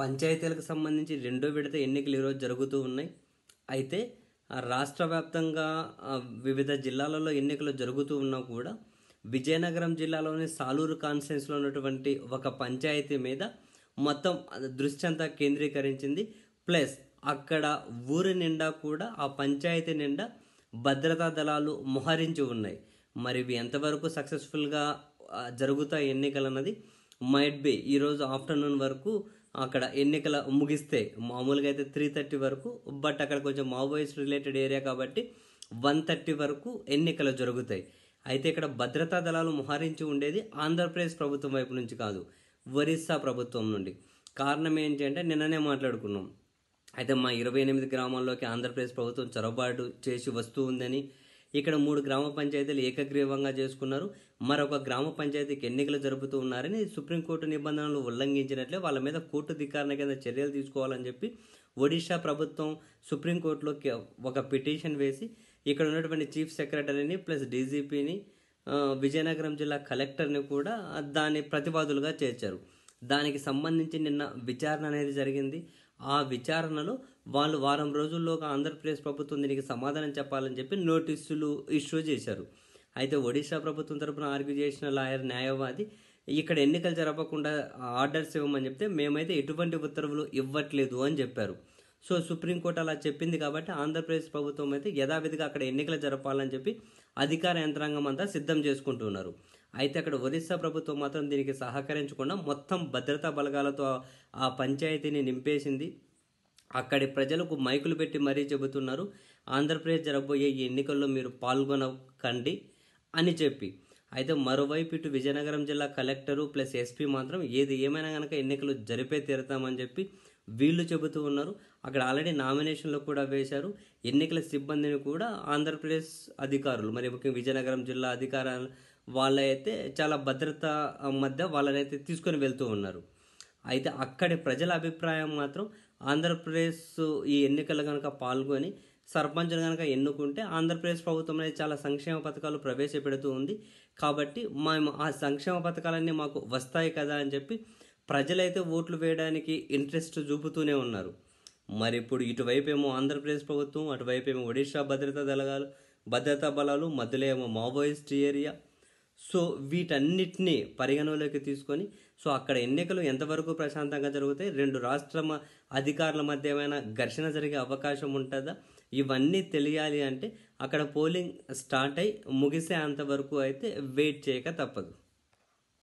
పంచాయతీలకు సంబంధించి రెండో విడత ఎన్నికలు ఈరోజు జరుగుతూ ఉన్నాయి అయితే రాష్ట్ర వ్యాప్తంగా వివిధ జిల్లాలలో ఎన్నికలు జరుగుతూ ఉన్నా కూడా విజయనగరం జిల్లాలోని సాలూరు కాన్స్టెన్స్లో ఉన్నటువంటి ఒక పంచాయతీ మీద మొత్తం దృష్టి అంతా కేంద్రీకరించింది ప్లస్ అక్కడ ఊరి నిండా కూడా ఆ పంచాయతీ నిండా భద్రతా దళాలు మొహరించి ఉన్నాయి మరి ఇవి ఎంతవరకు సక్సెస్ఫుల్గా జరుగుతాయి ఎన్నికలు అన్నది మైట్ బి ఈరోజు ఆఫ్టర్నూన్ వరకు అక్కడ ఎన్నికల ముగిస్తే మామూలుగా అయితే త్రీ థర్టీ వరకు బట్ అక్కడ కొంచెం మావోయిస్ట్ రిలేటెడ్ ఏరియా కాబట్టి వన్ థర్టీ వరకు ఎన్నికలు జరుగుతాయి అయితే ఇక్కడ భద్రతా దళాలు మోహరించి ఉండేది ఆంధ్రప్రదేశ్ ప్రభుత్వం వైపు నుంచి కాదు ఒరిస్సా ప్రభుత్వం నుండి కారణం ఏంటి అంటే నిన్ననే మాట్లాడుకున్నాం అయితే మా ఇరవై ఎనిమిది గ్రామాల్లోకి ఆంధ్రప్రదేశ్ ప్రభుత్వం చొరబాటు చేసి వస్తూ ఉందని ఇక్కడ మూడు గ్రామ పంచాయతీలు ఏకగ్రీవంగా చేసుకున్నారు మరొక గ్రామ పంచాయతీకి ఎన్నికలు జరుపుతూ ఉన్నారని సుప్రీంకోర్టు నిబంధనలు ఉల్లంఘించినట్లే వాళ్ళ మీద కోర్టు ధికారణ కింద చర్యలు తీసుకోవాలని చెప్పి ఒడిషా ప్రభుత్వం సుప్రీంకోర్టులో ఒక పిటిషన్ వేసి ఇక్కడ ఉన్నటువంటి చీఫ్ సెక్రటరీని ప్లస్ డీజీపీని విజయనగరం జిల్లా కలెక్టర్ని కూడా దాని ప్రతిపాదులుగా చేర్చారు దానికి సంబంధించి నిన్న విచారణ అనేది జరిగింది ఆ విచారణలో వాళ్ళు వారం రోజుల్లోగా ఆంధ్రప్రదేశ్ ప్రభుత్వం దీనికి సమాధానం చెప్పాలని చెప్పి నోటీసులు ఇష్యూ చేశారు అయితే ఒడిశా ప్రభుత్వం తరపున ఆర్గ్యూ చేసిన లాయర్ న్యాయవాది ఇక్కడ ఎన్నికలు జరపకుండా ఆర్డర్స్ ఇవ్వమని చెప్తే మేమైతే ఎటువంటి ఉత్తర్వులు ఇవ్వట్లేదు అని చెప్పారు సో సుప్రీంకోర్టు అలా చెప్పింది కాబట్టి ఆంధ్రప్రదేశ్ ప్రభుత్వం అయితే యథావిధిగా అక్కడ ఎన్నికలు జరపాలని చెప్పి అధికార యంత్రాంగం అంతా సిద్ధం చేసుకుంటున్నారు అయితే అక్కడ ఒరిస్సా ప్రభుత్వం మాత్రం దీనికి సహకరించకుండా మొత్తం భద్రతా బలగాలతో ఆ పంచాయతీని నింపేసింది అక్కడి ప్రజలకు మైకులు పెట్టి మరీ చెబుతున్నారు ఆంధ్రప్రదేశ్ జరగబోయే ఈ ఎన్నికల్లో మీరు పాల్గొనకండి అని చెప్పి అయితే మరోవైపు ఇటు విజయనగరం జిల్లా కలెక్టరు ప్లస్ ఎస్పీ మాత్రం ఏది ఏమైనా కనుక ఎన్నికలు జరిపే తీరుతామని చెప్పి వీళ్ళు చెబుతూ ఉన్నారు అక్కడ ఆల్రెడీ నామినేషన్లు కూడా వేశారు ఎన్నికల సిబ్బందిని కూడా ఆంధ్రప్రదేశ్ అధికారులు మరి ముఖ్యంగా విజయనగరం జిల్లా అధికారాలు వాళ్ళైతే చాలా భద్రత మధ్య వాళ్ళనైతే తీసుకొని వెళ్తూ ఉన్నారు అయితే అక్కడి ప్రజల అభిప్రాయం మాత్రం ఆంధ్రప్రదేశ్ ఈ ఎన్నికలు కనుక పాల్గొని సర్పంచ్ను కనుక ఎన్నుకుంటే ఆంధ్రప్రదేశ్ ప్రభుత్వం అనేది చాలా సంక్షేమ పథకాలు ప్రవేశపెడుతూ ఉంది కాబట్టి మేము ఆ సంక్షేమ పథకాలన్నీ మాకు వస్తాయి కదా అని చెప్పి ప్రజలైతే ఓట్లు వేయడానికి ఇంట్రెస్ట్ చూపుతూనే ఉన్నారు మరి ఇప్పుడు ఇటువైపు ఏమో ఆంధ్రప్రదేశ్ ప్రభుత్వం అటువైపు ఏమో ఒడిషా భద్రతా దళాలు భద్రతా బలాలు మధ్యలో ఏమో మావోయిస్ట్ ఏరియా సో వీటన్నిటిని పరిగణలోకి తీసుకొని సో అక్కడ ఎన్నికలు ఎంతవరకు ప్రశాంతంగా జరుగుతాయి రెండు రాష్ట్ర అధికారుల మధ్య ఏమైనా ఘర్షణ జరిగే అవకాశం ఉంటుందా ఇవన్నీ తెలియాలి అంటే అక్కడ పోలింగ్ స్టార్ట్ అయి ముగిసే అంతవరకు అయితే వెయిట్ చేయక తప్పదు